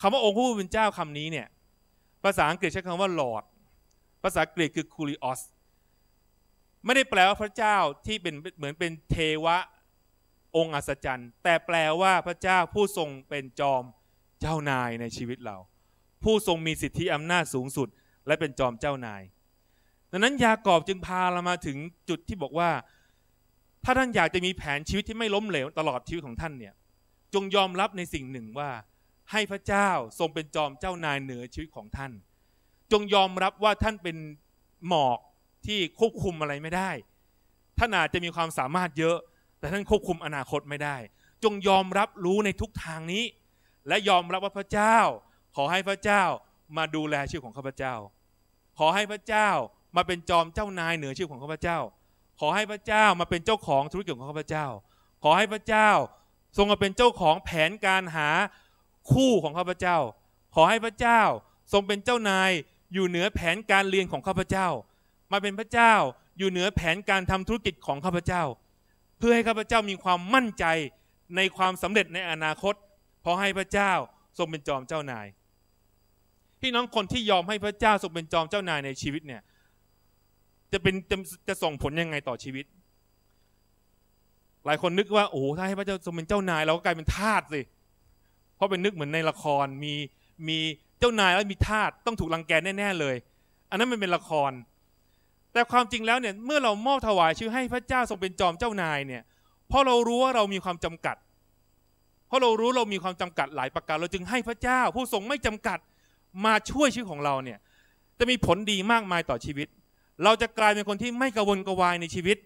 Speaker 1: คำว่าองค์พระผู้เป็นเจ้าคำนี้เนี่ยภาษาอังกฤษใช้คำว่า Lord ภาษากรีกคือคูริออส ไม่ได้แปลว่าพระเจ้าที่เป็นเหมือนเป็นเทวะองค์อัศจรรย์ แต่แปลว่าพระเจ้าผู้ทรงเป็นจอมเจ้านายในชีวิตเรา ผู้ทรงมีสิทธิอำนาจสูงสุด และเป็นจอมเจ้านายดังนั้นยากอบจึงพาเรามาถึงจุดที่บอกว่า ถ้าท่านอยากจะมีแผนชีวิตที่ไม่ล้มเหลวตลอดชีวิตของท่านเนี่ยจงยอมรับในสิ่งหนึ่งว่า ให้พระเจ้าทรงเป็นจอมเจ้านายเหนือชีวิตของท่านจงยอมรับว่าท่านเป็น หมอก ที่ควบคุมอะไรไม่ได้ ท่านอาจจะมีความสามารถเยอะ แต่ท่านควบคุมอนาคตไม่ได้ จงยอมรับรู้ในทุกทางนี้ และยอมรับว่าพระเจ้า ขอให้พระเจ้ามาดูแลชีวิตของข้าพเจ้า ขอให้พระเจ้ามาเป็นจอมเจ้านายเหนือชีวิตของข้าพเจ้า ขอให้พระเจ้ามาเป็นเจ้าของธุรกิจของข้าพเจ้า ขอให้พระเจ้าทรงมาเป็นเจ้าของแผนการหาคู่ของข้าพเจ้า ขอให้พระเจ้าทรงเป็นเจ้านายอยู่เหนือแผนการเรียนของข้าพเจ้า มาเป็นพระเจ้า อยู่เหนือแผนการทำธุรกิจของข้าพเจ้า เพื่อให้ข้าพเจ้ามีความมั่นใจในความสำเร็จในอนาคตเพราะให้พระเจ้าทรงเป็นจอมเจ้านาย พี่น้องคนที่ยอมให้พระเจ้าทรงเป็นจอมเจ้านายในชีวิตเนี่ย จะเป็นจะจะส่งผลยังไงต่อชีวิต หลายคนนึกว่าโอ้ถ้าให้พระเจ้าทรงเป็นเจ้านายเราก็กลายเป็นทาสสิ เพราะเป็นนึกเหมือนในละครมีมีจ้านายแล้วมีทาสต้องถูกลังแกแน่ๆเลย อันนั้นมันเป็นละคร แต่ความจริงแล้วเนี่ย เมื่อเรามอบถวายชื่อให้พระเจ้าทรงเป็นจอมเจ้านายเนี่ย เพราะเรารู้ว่าเรามีความจำกัด เพราะเรารู้เรามีความจำกัดหลายประการ เราจึงให้พระเจ้าผู้ทรงไม่จำกัดมาช่วยชื่อของเราเนี่ย จะมีผลดีมากมายต่อชีวิต เราจะกลายเป็นคนที่ไม่กังวนกวายในชีวิต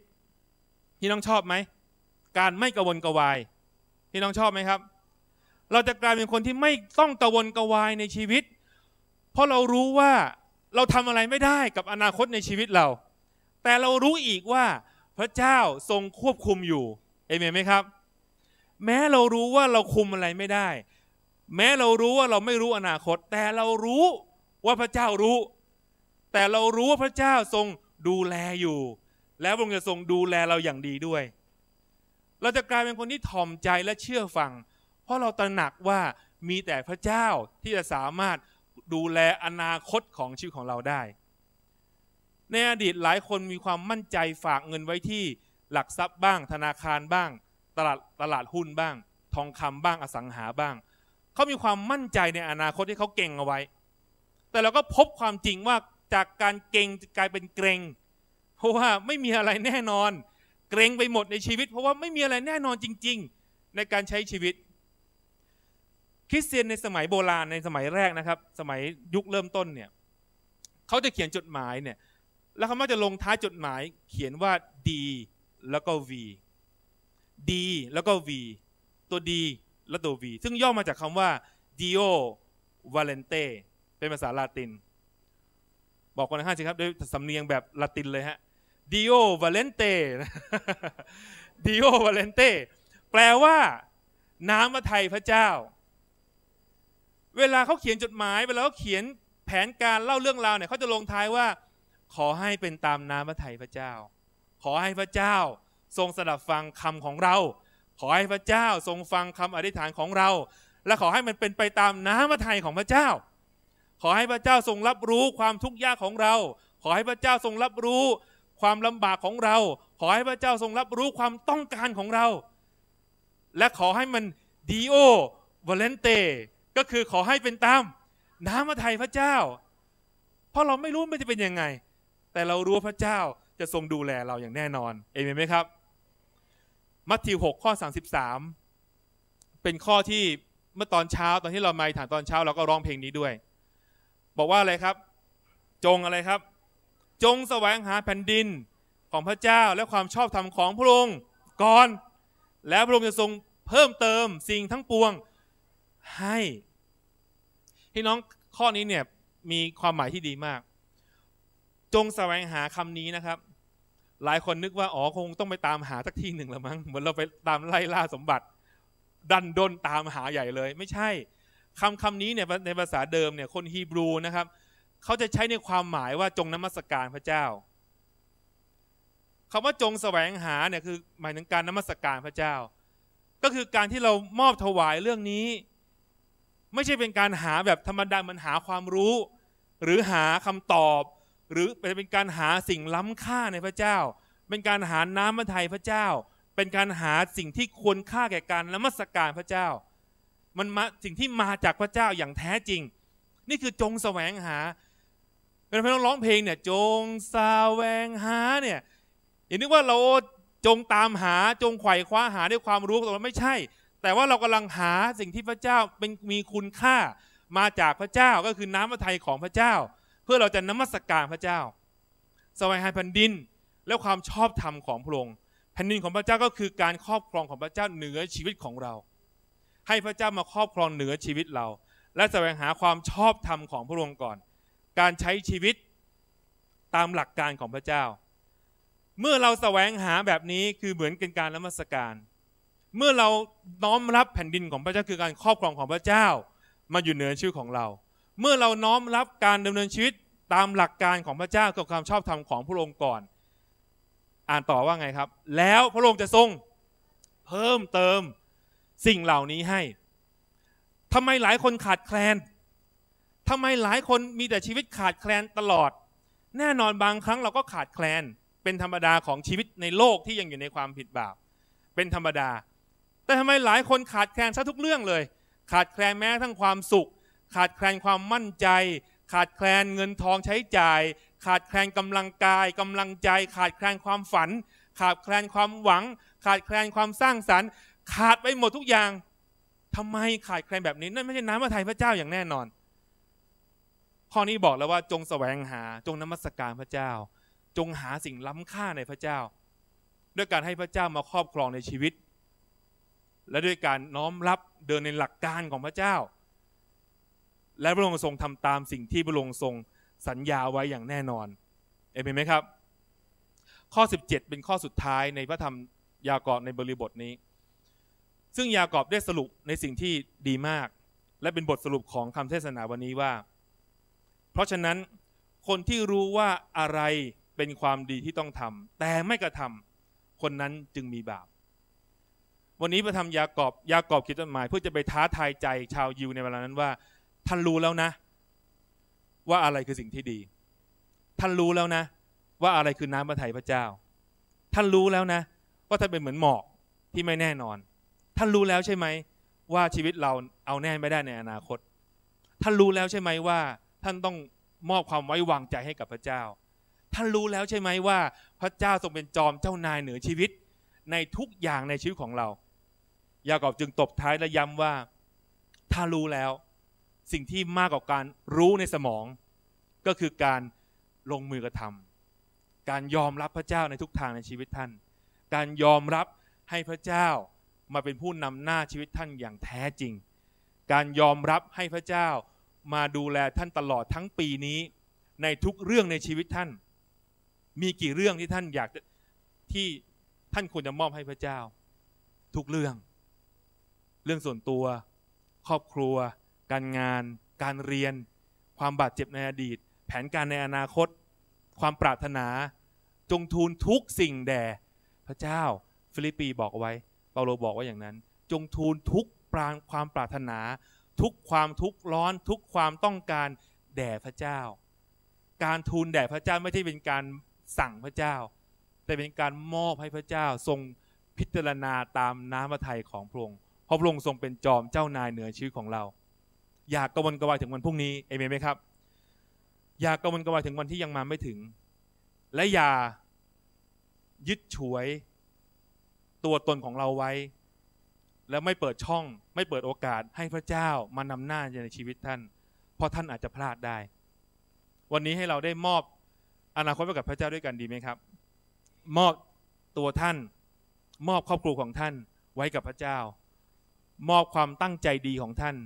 Speaker 1: พี่น้องชอบไหมการไม่กังวนกวายพี่น้องชอบไหมครับเราจะกลายเป็นคนที่ไม่ต้องกัะวนกระวายในชีวิต เพราะเรารู้ว่าเราทำอะไรไม่ได้กับอนาคตในชีวิตเรา แต่เรารู้อีกว่าพระเจ้าทรงควบคุมอยู่เอเมนไหมครับ แม้เรารู้ว่าเราคุมอะไรไม่ได้ แม้เรารู้ว่าเราไม่รู้อนาคต แต่เรารู้ว่าพระเจ้ารู้ แต่เรารู้ว่าพระเจ้าทรงดูแลอยู่ และพระองค์จะทรงดูแลเราอย่างดีด้วย เราจะกลายเป็นคนที่ถ่อมใจและเชื่อฟังเพราะเราตระหนักว่ามีแต่พระเจ้าที่จะสามารถดูแลอนาคตของชีวิตของเราได้ ในอดีตหลายคนมีความมั่นใจฝากเงินไว้ที่หลักทรัพย์บ้าง ธนาคารบ้างตลาดตลาดหุ้นบ้าง ทองคำบ้างอสังหาบ้าง เขามีความมั่นใจในอนาคตที่เขาเก่งเอาไว้ แต่เราก็พบความจริงว่าจากการเก่งกลายเป็นเกรง เพราะว่าไม่มีอะไรแน่นอน เกรงไปหมดในชีวิต เพราะว่าไม่มีอะไรแน่นอนจริง ๆในการใช้ชีวิตคริสเตียนในสมัยโบราณในสมัยแรกนะครับ สมัยยุคเริ่มต้นเนี่ยเขาจะเขียนจดหมายเนี่ยแล้วเขามักจะลงท้ายจดหมาย เขียนว่า D แล้วก็ V D แล้วก็ V ตัว D และตัว V ซึ่งย่อมาจากคำว่า Dio Valente เป็นภาษาลาติน บอกคนห้าสิครับ ด้วยสำเนียงแบบลาตินเลยฮะ Dio Valente Dio Valente แปลว่า น้ำพระทัยพระเจ้าเวลาเขาเขียนจดหมายเวลาเขาเขียนแผนการเล่าเรื่องราวเนี่ยเขาจะลงท้ายว่า ขอให้เป็นตามน้ำพระทัยพระเจ้า ขอให้พระเจ้าทรงสดับฟังคำของเรา ขอให้พระเจ้าทรงฟังคำอธิษฐานของเรา และขอให้มันเป็นไปตามน้ำพระทัยของพระเจ้า ขอให้พระเจ้าทรงรับรู้ความทุกข์ยากของเรา ขอให้พระเจ้าทรงรับรู้ความลำบากของเรา ขอให้พระเจ้าทรงรับรู้ความต้องการของเรา และขอให้มันดีโอวาเลนเตก็คือขอให้เป็นตาม น้ำพระทัยพระเจ้า เพราะเราไม่รู้มันจะเป็นยังไง แต่เรารู้พระเจ้าจะทรงดูแลเราอย่างแน่นอนเอเมนไหมครับมัทธิว 6 ข้อ 33 เป็นข้อที่เมื่อตอนเช้าตอนที่เรามาถานตอนเช้าเราก็ร้องเพลงนี้ด้วย บอกว่าอะไรครับ จงอะไรครับ จงแสวงหาแผ่นดินของพระเจ้าและความชอบธรรมของพระองค์ก่อน แล้วพระองค์จะทรงเพิ่มเติมสิ่งทั้งปวงให้พี่น้องข้อนี้เนี่ยมีความหมายที่ดีมาก จงแสวงหาคำนี้นะครับ หลายคนนึกว่าอ๋อคงต้องไปตามหาสักที่หนึ่งละมั้งเหมือนเราไปตามไล่ล่าสมบัติ ดันดนตามหาใหญ่เลย ไม่ใช่คำคำนี้เนี่ยในภาษาเดิมเนี่ยคนฮีบรูนะครับเขาจะใช้ในความหมายว่าจงนมัสการพระเจ้า คำว่าจงแสวงหาเนี่ยคือ หมายถึงการนมัสการพระเจ้า ก็คือการที่เรามอบถวายเรื่องนี้ไม่ใช่เป็นการหาแบบธรรมดามันหาความรู้หรือหาคำตอบ หรือเป็นการหาสิ่งล้ำค่าในพระเจ้า เป็นการหาน้ำมันไทยพระเจ้า เป็นการหาสิ่งที่ควรค่าแก่การละมัสการพระเจ้ามันมาสิ่งที่มาจากพระเจ้าอย่างแท้จริง นี่คือจงแสวงหาเวลาเลงร้องเพลงเนี่ยจงแสวงหาเนี่ยอย่านึกว่าเราจงตามหาจงไขว่คว้าหาด้วยความรู้ของเราไม่ใช่แต่ว่าเรากำลังหาสิ่งที่พระเจ้าเป็นมีคุณค่ามาจากพระเจ้าก็คือน้ำพระทัยของพระเจ้า เพื่อเราจะนมัสกการพระเจ้า สวัยหายแผ่นดินและความชอบธรรมของพระองค์แผ่นดินของพระเจ้าก็คือการครอบครองของพระเจ้าเหนือชีวิตของเรา ให้พระเจ้ามาครอบครองเหนือชีวิตเรา และแสวงหาความชอบธรรมของพระองค์ก่อน การใช้ชีวิตตามหลักการของพระเจ้า เมื่อเราแสวงหาแบบนี้คือเหมือนกันการนมัสการเมื่อเราน้อมรับแผ่นดินของพระเจ้าคือการครอบครองของพระเจ้ามาอยู่เหนือชื่อของเรา เมื่อเราน้อมรับการดำเนินชีวิตตามหลักการของพระเจ้ากับความชอบธรรมของพระองค์ก่อน อ่านต่อว่าไงครับ แล้วพระองค์จะทรงเพิ่มเติม สิ่งเหล่านี้ให้ ทำไมหลายคนขาดแคลนทำไมหลายคนมีแต่ชีวิตขาดแคลนตลอด แน่นอนบางครั้งเราก็ขาดแคลนเป็นธรรมดาของชีวิตในโลกที่ยังอยู่ในความผิดบาป เป็นธรรมดาแต่ทำไมหลายคนขาดแคลนซะทุกเรื่องเลย ขาดแคลนแม้ทั้งความสุข ขาดแคลนความมั่นใจ ขาดแคลนเงินทองใช้จ่าย ขาดแคลนกำลังกายกำลังใจ ขาดแคลนความฝัน ขาดแคลนความหวัง ขาดแคลนความสร้างสรรค์ ขาดไปหมดทุกอย่างทำไมขาดแคลนแบบนี้ นั่นไม่ใช่น้ำพระทัยพระเจ้าอย่างแน่นอนข้อนี้บอกแล้วว่าจงแสวงหาจงนมัสการพระเจ้า จงหาสิ่งล้ำค่าในพระเจ้า ด้วยการให้พระเจ้ามาครอบครองในชีวิตและด้วยการน้อมรับเดินในหลักการของพระเจ้า และพระองค์ทรงทำตามสิ่งที่พระองค์ทรงสัญญาไว้อย่างแน่นอนเอเมนไหมครับ ข้อ 17 เป็นข้อสุดท้ายในพระธรรมยากอบในบริบทนี้ ซึ่งยากอบได้สรุปในสิ่งที่ดีมาก และเป็นบทสรุปของคาเทศนาวันนี้ว่า เพราะฉะนั้น คนที่รู้ว่าอะไรเป็นความดีที่ต้องทำแต่ไม่กระทำคนนั้นจึงมีบาปวันนี้พระธรรมยากอบยากอบคิดจดหมายเพื่อจะไปท้าทายใจชาวยิวในเวลานั้นว่า ท่านรู้แล้วนะ ว่าอะไรคือสิ่งที่ดี ท่านรู้แล้วนะ ว่าอะไรคือน้ำพระทัยพระเจ้า ท่านรู้แล้วนะ ว่าท่านเป็นเหมือนหมอกที่ไม่แน่นอน ท่านรู้แล้วใช่ไหม ว่าชีวิตเราเอาแน่ไม่ได้ในอนาคต ท่านรู้แล้วใช่ไหมว่า ท่านต้องมอบความไว้วางใจให้กับพระเจ้า ท่านรู้แล้วใช่ไหมว่าพระเจ้าทรงเป็นจอมเจ้านายเหนือชีวิตในทุกอย่างในชีวิตของเรายากอบจึงตบท้ายและย้ำว่าถ้ารู้แล้ว สิ่งที่มากกว่าการรู้ในสมอง ก็คือการลงมือกระทำการยอมรับพระเจ้าในทุกทางในชีวิตท่าน การยอมรับให้พระเจ้ามาเป็นผู้นำหน้าชีวิตท่านอย่างแท้จริง การยอมรับให้พระเจ้ามาดูแลท่านตลอดทั้งปีนี้ในทุกเรื่องในชีวิตท่าน มีกี่เรื่องที่ท่านอยากที่ท่านควรจะมอบให้พระเจ้า ทุกเรื่องเรื่องส่วนตัว ครอบครัว การงาน การเรียน ความบาดเจ็บในอดีต แผนการในอนาคต ความปรารถนา จงทูลทุกสิ่งแด่พระเจ้า ฟิลิปปีบอกไว้ เปาโลบอกว่าอย่างนั้น จงทูลทุกปรางความปรารถนา ทุกความทุกร้อน ทุกความต้องการแด่พระเจ้า การทูลแด่พระเจ้าไม่ใช่เป็นการสั่งพระเจ้า แต่เป็นการมอบให้พระเจ้าทรงพิจารณาตามน้ำพระทัยของพระองค์พราะพระองค์ทรงเป็นจอมเจ้านายเหนือชีวิตของเรา อยากกระวนกระวายถึงวันพรุ่งนี้เอเมนไหมครับ อยากกระวนกระวายถึงวันที่ยังมาไม่ถึง และอย่ายึดฉวยตัวตนของเราไว้ และไม่เปิดช่องไม่เปิดโอกาสให้พระเจ้ามานำหน้าในชีวิตท่าน เพราะท่านอาจจะพลาดได้ วันนี้ให้เราได้มอบอนาคตไปกับพระเจ้าด้วยกันดีไหมครับ มอบตัวท่านมอบครอบครัวของท่านไว้กับพระเจ้ามอบความตั้งใจดีของท่าน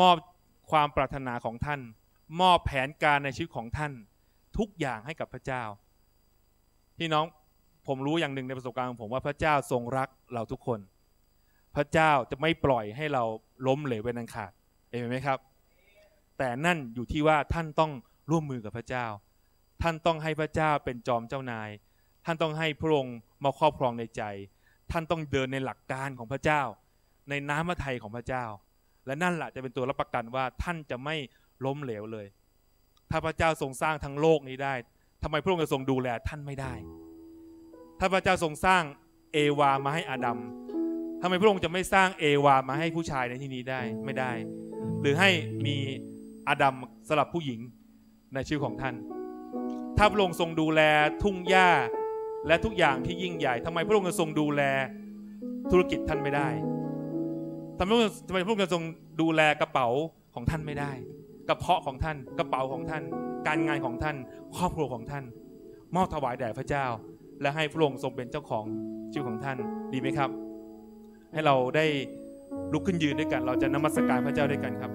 Speaker 1: มอบความปรารถนาของท่าน มอบแผนการในชีวิตของท่าน ทุกอย่างให้กับพระเจ้าพี่น้องผมรู้อย่างหนึ่งในประสบการณ์ของผมว่าพระเจ้าทรงรักเราทุกคน พระเจ้าจะไม่ปล่อยให้เราล้มเหลวเป็นอันขาดเห็นไหมครับ แต่นั่นอยู่ที่ว่าท่านต้องร่วมมือกับพระเจ้า ท่านต้องให้พระเจ้าเป็นจอมเจ้านาย ท่านต้องให้พระองค์มาครอบครองในใจ ท่านต้องเดินในหลักการของพระเจ้าในน้ำพระทัยของพระเจ้า และนั่นแหละจะเป็นตัวรับประกันว่าท่านจะไม่ล้มเหลวเลย ถ้าพระเจ้าทรงสร้างทั้งโลกนี้ได้ ทำไมพระองค์จะทรงดูแลท่านไม่ได้ ถ้าพระเจ้าทรงสร้างเอวามาให้อาดัมทำไมพระองค์จะไม่สร้างเอวามาให้ผู้ชายในที่นี้ได้ ไม่ได้ หรือให้มีอาดัมสลับผู้หญิงในชื่อของท่าน ถ้าพระองค์ทรงดูแลทุ่งหญ้าและทุกอย่างที่ยิ่งใหญ่ทำไมพระองค์จะทรงดูแลธุรกิจท่านไม่ได้ทำไมทำไมพระองค์ทรงดูแลกระเป๋าของท่านไม่ได้ กระเพาะของท่านกระเป๋าของท่าน การงานของท่านครอบครัวของท่าน มอบถวายแด่พระเจ้า และให้พระองค์ทรงเป็นเจ้าของชีวิตของท่านดีไหมครับ ให้เราได้ลุกขึ้นยืนด้วยกันเราจะนมัสการพระเจ้าด้วยกันครับ